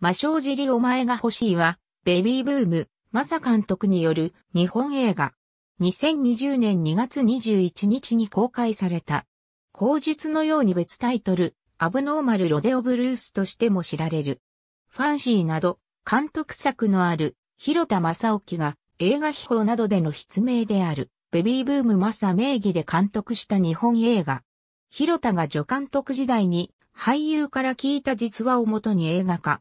魔性尻お前が欲しいは、ベビーブーム、マサ監督による日本映画。2020年2月21日に公開された。口述のように別タイトル、アブノーマルロデオブルースとしても知られる。ファンシーなど、監督作のある、広田正興が映画秘宝などでの筆名である、ベビーブームマサ名義で監督した日本映画。広田が助監督時代に、俳優から聞いた実話をもとに映画化。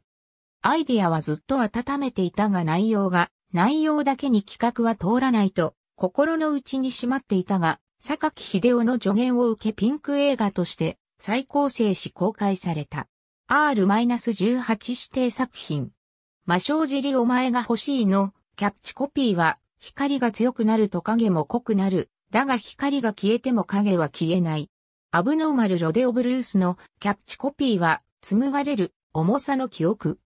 アイデアはずっと温めていたが内容が、内容だけに企画は通らないと、心の内にしまっていたが、榊秀夫の助言を受けピンク映画として再構成し公開された。R-18 指定作品。魔性尻お前が欲しいの、キャッチコピーは、光が強くなると影も濃くなる。だが光が消えても影は消えない。アブノーマルロデオブルースのキャッチコピーは、紡がれる重さの記憶。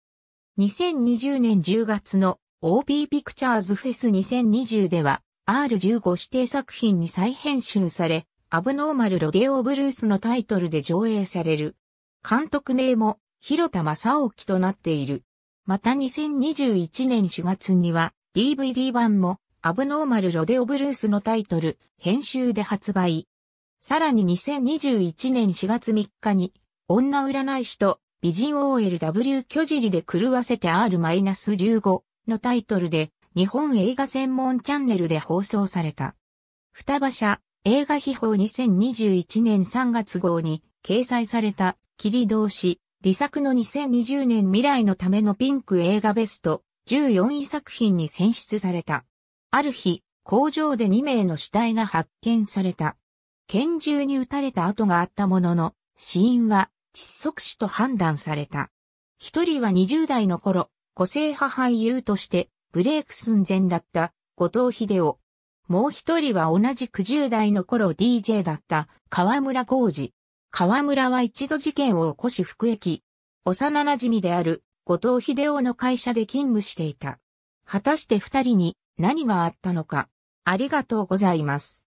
2020年10月の OB ピクチャーズフェス2020では R15 指定作品に再編集され、アブノーマルロデオブルースのタイトルで上映される。監督名も広田正興となっている。また2021年4月には DVD 版もアブノーマルロデオブルースのタイトル編集で発売。さらに2021年4月3日に女占い師とビジン OLW 巨尻で狂わせて R-15 のタイトルで日本映画専門チャンネルで放送された。双葉社映画秘宝2021年3月号に掲載された切通し、理作の2020年未来のためのピンク映画ベスト14位作品に選出された。ある日、工場で2名の死体が発見された。拳銃に撃たれた跡があったものの、死因は窒息死と判断された。一人は20代の頃、個性派俳優としてブレイク寸前だった後藤秀夫。もう一人は同じく10代の頃 DJ だった河村浩二。河村は一度事件を起こし服役。幼馴染である後藤秀夫の会社で勤務していた。果たして二人に何があったのか。ありがとうございます。